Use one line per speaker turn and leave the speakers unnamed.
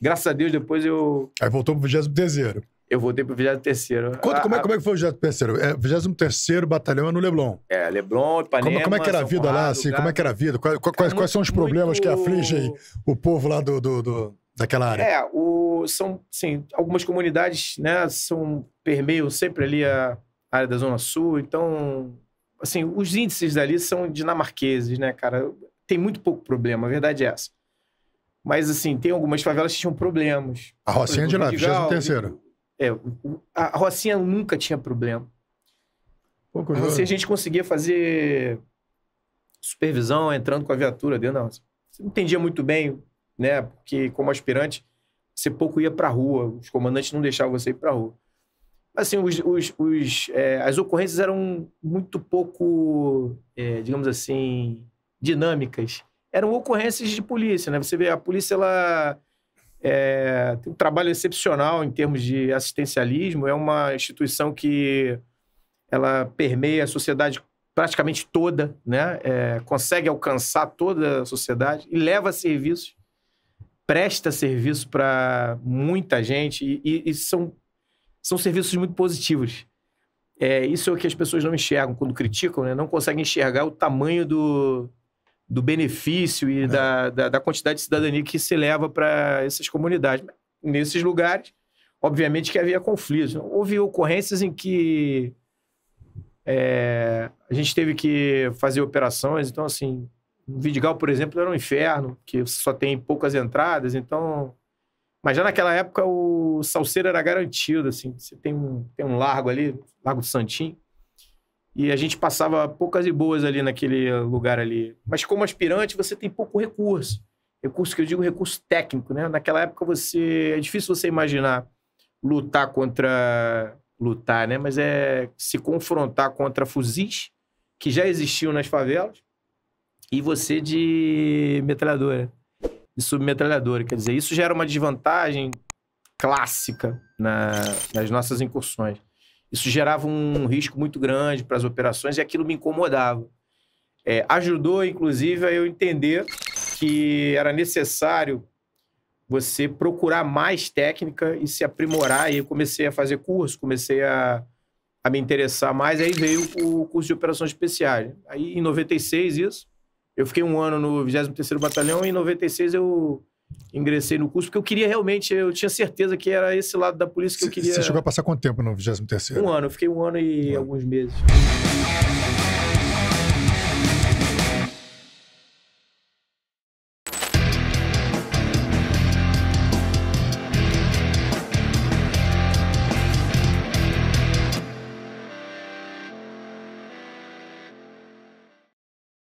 Graças a Deus, depois eu. Aí voltou pro 23. Eu voltei pro 23. Conta a, ah, como, é, ah. como é que foi o 23. É, 23 batalhão é no Leblon. É, Leblon, Ipanema. Como, como é que era a vida Conrado, lá, assim? Como é que era a vida? Quais, quais, quais são os problemas muito... que afligem o povo lá do, do, do daquela área? É, o, são, sim, algumas comunidades, né, são, permeiam sempre ali a área da Zona Sul, então, assim, os índices dali são dinamarqueses, né, cara? Tem muito pouco problema, a verdade é essa. Mas, assim, tem algumas favelas que tinham problemas. A Rocinha é de lá, 23 É, a Rocinha nunca tinha problema. Pouco a Rocinha a gente conseguia fazer supervisão entrando com a viatura dentro da Rocinha. Você não entendia muito bem, né? Porque, como aspirante, você pouco ia pra rua. Os comandantes não deixavam você ir pra rua. Mas, assim, os, os, os é, as ocorrências eram muito pouco, é, digamos assim, dinâmicas eram ocorrências de polícia, né? Você vê, a polícia, ela é, tem um trabalho excepcional em termos de assistencialismo, é uma instituição que ela permeia a sociedade praticamente toda, né? É, consegue alcançar toda a sociedade e leva serviços, presta serviço para muita gente e, e, são, são serviços muito positivos. É, isso é o que as pessoas não enxergam quando criticam, né? não conseguem enxergar o tamanho do, do benefício e é. da, da, da, quantidade de cidadania que se leva para essas comunidades. Nesses lugares, obviamente que havia conflitos. Houve ocorrências em que é, a gente teve que fazer operações, então assim, Vidigal, por exemplo, era um inferno, que só tem poucas entradas, então... Mas já naquela época o salseiro era garantido, assim, você tem um, tem um largo ali, Largo do Santinho, e a gente passava poucas e boas ali naquele lugar ali. Mas como aspirante, você tem pouco recurso. Recurso que eu digo recurso técnico, né? Naquela época você é difícil você imaginar lutar contra lutar, né? Mas é se confrontar contra fuzis que já existiam nas favelas e você de metralhadora, de submetralhadora. Quer dizer, isso gera uma desvantagem clássica na, nas nossas incursões. Isso gerava um risco muito grande para as operações e aquilo me incomodava. É, ajudou, inclusive, a eu entender que era necessário você procurar mais técnica e se aprimorar. E eu comecei a fazer curso, comecei a, a me interessar mais. Aí veio o curso de operações especiais. Aí, em 96, isso. Eu fiquei um ano no 23º Batalhão e em 96 eu ingressei no curso, porque eu queria realmente, eu tinha certeza que era esse lado da polícia que eu queria. Você chegou a passar quanto tempo no 23 º Um ano, eu fiquei um ano e um alguns meses.